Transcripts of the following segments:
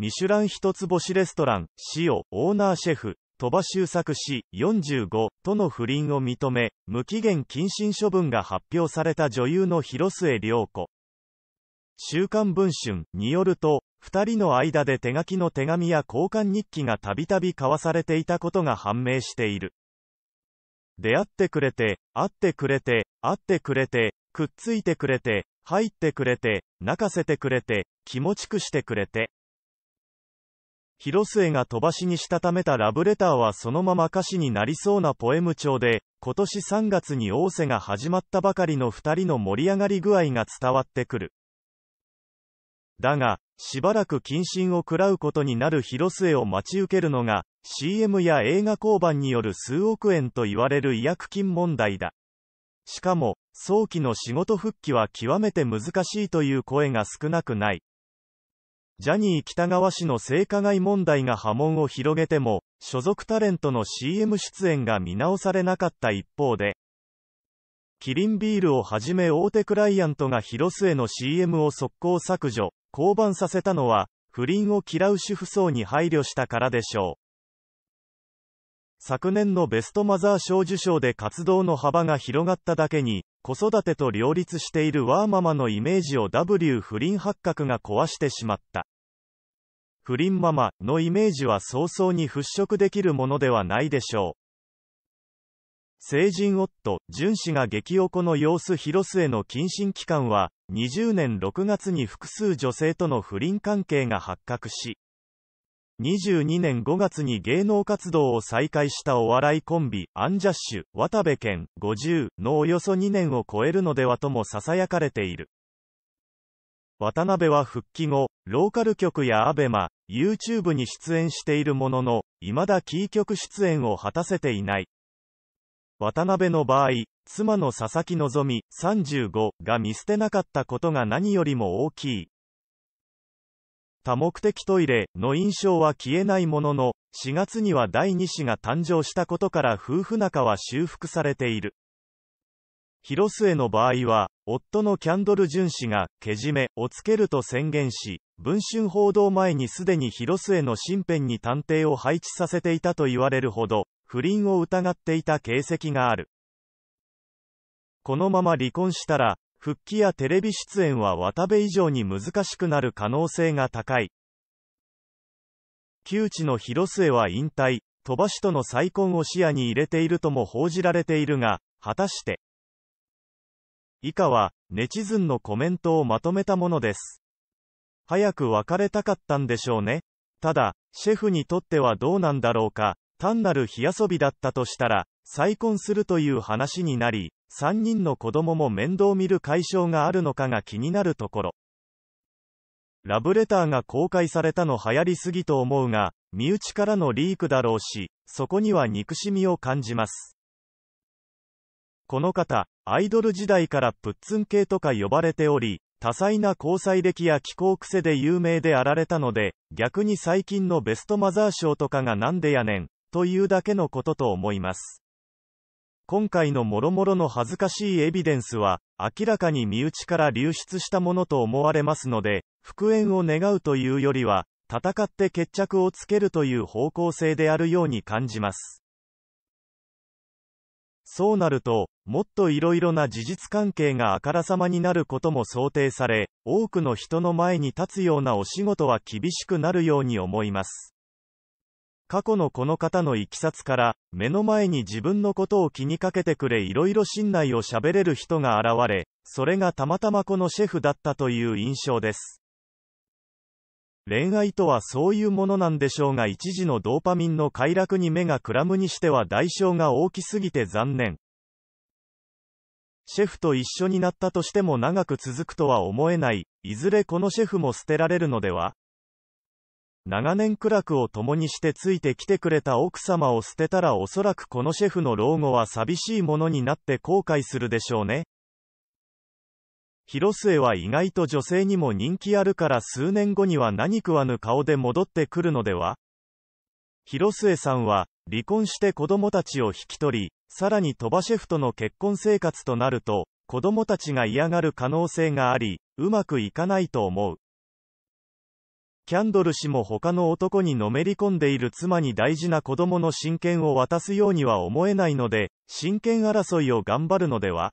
ミシュラン一つ星レストラン、塩、オーナーシェフ、鳥羽周作氏45との不倫を認め、無期限謹慎処分が発表された女優の広末涼子。週刊文春によると、二人の間で手書きの手紙や交換日記がたびたび交わされていたことが判明している。出会ってくれて、会ってくれて、会ってくれて、くっついてくれて、入ってくれて、泣かせてくれて、気持ちくしてくれて。広末が飛ばしにしたためたラブレターはそのまま歌詞になりそうなポエム調で、今年3月に大瀬が始まったばかりの2人の盛り上がり具合が伝わってくる。だが、しばらく謹慎を食らうことになる広末を待ち受けるのが、CM や映画交番による数億円と言われる違約金問題だ。しかも、早期の仕事復帰は極めて難しいという声が少なくない。ジャニー北川氏の性加害問題が波紋を広げても、所属タレントの CM 出演が見直されなかった一方で、キリンビールをはじめ大手クライアントが広末の CM を速攻削除、降板させたのは、不倫を嫌う主婦層に配慮したからでしょう。昨年のベストマザー賞受賞で活動の幅が広がっただけに、子育てと両立しているワーママのイメージを W 不倫発覚が壊してしまった。不倫ママのイメージは早々に払拭できるものではないでしょう。成人夫、淳氏が激おこの様子広末の謹慎期間は、20年6月に複数女性との不倫関係が発覚し、22年5月に芸能活動を再開したお笑いコンビ、アンジャッシュ、渡部健、50のおよそ2年を超えるのではとも囁かれている。渡辺は復帰後、ローカル局やアベマ、YouTube に出演しているものの、未だキー局出演を果たせていない。渡辺の場合、妻の佐々木希35が見捨てなかったことが何よりも大きい。多目的トイレの印象は消えないものの、4月には第2子が誕生したことから夫婦仲は修復されている。広末の場合は、夫のキャンドル・ジュン氏が、けじめをつけると宣言し、文春報道前にすでに広末の身辺に探偵を配置させていたと言われるほど、不倫を疑っていた形跡がある。このまま離婚したら、復帰やテレビ出演は渡部以上に難しくなる可能性が高い。旧知の広末は引退、鳥羽氏との再婚を視野に入れているとも報じられているが、果たして、以下は、ネチズンのコメントをまとめたものです。早く別れたかったんでしょうね。ただ、シェフにとってはどうなんだろうか、単なる火遊びだったとしたら、再婚するという話になり、3人の子供も面倒見る解消があるのかが気になるところ。ラブレターが公開されたの流行りすぎと思うが、身内からのリークだろうし、そこには憎しみを感じます。この方、アイドル時代からプッツン系とか呼ばれており、多彩な交際歴や気候癖で有名であられたので、逆に最近のベストマザー賞とかがなんでやねん、というだけのことと思います。今回のもろもろの恥ずかしいエビデンスは、明らかに身内から流出したものと思われますので、復縁を願うというよりは、戦って決着をつけるという方向性であるように感じます。そうなると、もっといろいろな事実関係があからさまになることも想定され、多くの人の前に立つようなお仕事は厳しくなるように思います。過去のこの方のいきさつから、目の前に自分のことを気にかけてくれいろいろ信頼を喋れる人が現れ、それがたまたまこのシェフだったという印象です。恋愛とはそういうものなんでしょうが一時のドーパミンの快楽に目がくらむにしては代償が大きすぎて残念。シェフと一緒になったとしても長く続くとは思えない、いずれこのシェフも捨てられるのでは長年苦楽を共にしてついてきてくれた奥様を捨てたらおそらくこのシェフの老後は寂しいものになって後悔するでしょうね。広末は意外と女性にも人気あるから数年後には何食わぬ顔で戻ってくるのでは広末さんは、離婚して子供たちを引き取り、さらに鳥羽シェフとの結婚生活となると、子供たちが嫌がる可能性があり、うまくいかないと思う。キャンドル氏も他の男にのめり込んでいる妻に大事な子供の親権を渡すようには思えないので、親権争いを頑張るのでは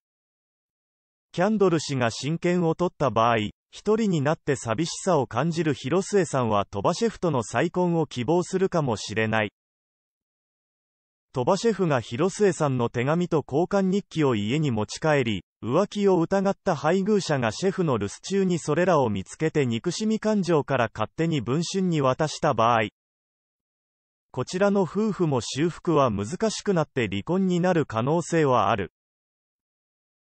キャンドル氏が親権を取った場合、一人になって寂しさを感じる広末さんは鳥羽シェフとの再婚を希望するかもしれない。鳥羽シェフが広末さんの手紙と交換日記を家に持ち帰り、浮気を疑った配偶者がシェフの留守中にそれらを見つけて憎しみ感情から勝手に文春に渡した場合、こちらの夫婦も修復は難しくなって離婚になる可能性はある。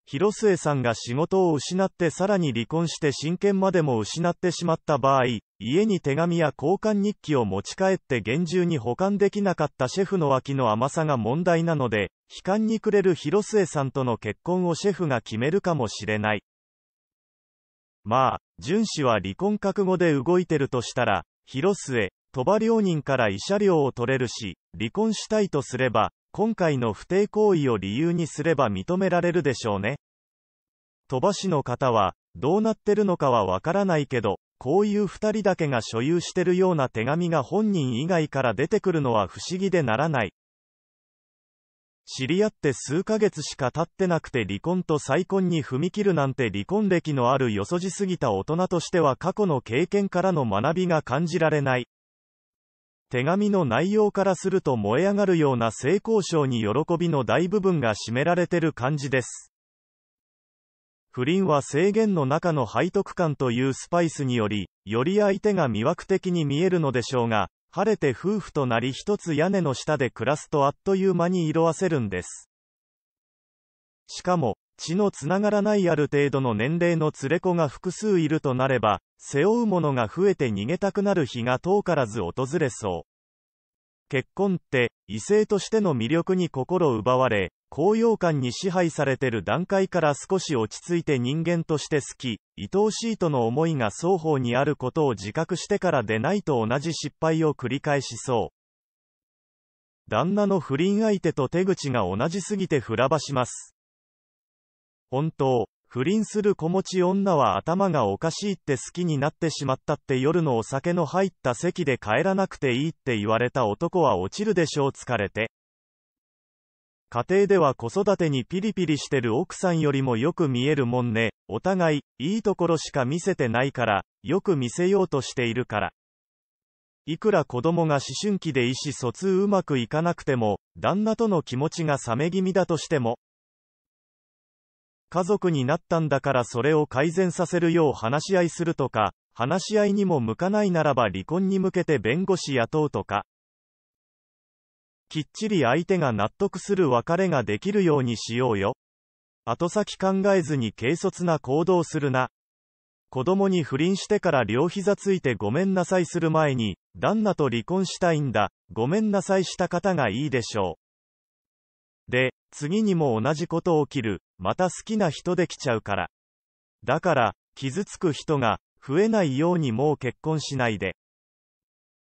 広末さんが仕事を失ってさらに離婚して親権までも失ってしまった場合、家に手紙や交換日記を持ち帰って厳重に保管できなかったシェフの脇の甘さが問題なので、悲観に暮れる広末さんとの結婚をシェフが決めるかもしれない。まあ、淳氏は離婚覚悟で動いてるとしたら、広末、鳥羽両人から慰謝料を取れるし、離婚したいとすれば、今回の不貞行為を理由にすれば認められるでしょうね。鳥羽氏の方は、どうなってるのかはわからないけど、こういう二人だけが所有してるような手紙が本人以外から出てくるのは不思議でならない。知り合って数ヶ月しか経ってなくて離婚と再婚に踏み切るなんて離婚歴のあるよそじすぎた大人としては過去の経験からの学びが感じられない。手紙の内容からすると燃え上がるような性交渉に喜びの大部分が占められてる感じです。不倫は制限の中の背徳感というスパイスにより、より相手が魅惑的に見えるのでしょうが、晴れて夫婦となり一つ屋根の下で暮らすとあっという間に色あせるんです。しかも、血のつながらないある程度の年齢の連れ子が複数いるとなれば、背負うものが増えて逃げたくなる日が遠からず訪れそう。結婚って、異性としての魅力に心奪われ、高揚感に支配されてる段階から少し落ち着いて人間として好き、愛おしいとの思いが双方にあることを自覚してからでないと同じ失敗を繰り返しそう。旦那の不倫相手と手口が同じすぎてふらばします。本当、不倫する子持ち女は頭がおかしいって好きになってしまったって夜のお酒の入った席で帰らなくていいって言われた男は落ちるでしょう疲れて。家庭では子育てにピリピリしてる奥さんよりもよく見えるもんね。お互い、いいところしか見せてないから、よく見せようとしているから。いくら子供が思春期で意思疎通うまくいかなくても、旦那との気持ちが冷め気味だとしても、家族になったんだからそれを改善させるよう話し合いするとか、話し合いにも向かないならば離婚に向けて弁護士雇うとか、きっちり相手が納得する別れができるようにしようよ。後先考えずに軽率な行動するな。子供に不倫してから両膝ついてごめんなさいする前に、旦那と離婚したいんだ、ごめんなさいした方がいいでしょう。で、次にも同じこと起きる。また好きな人できちゃうから。だから、傷つく人が増えないようにもう結婚しないで。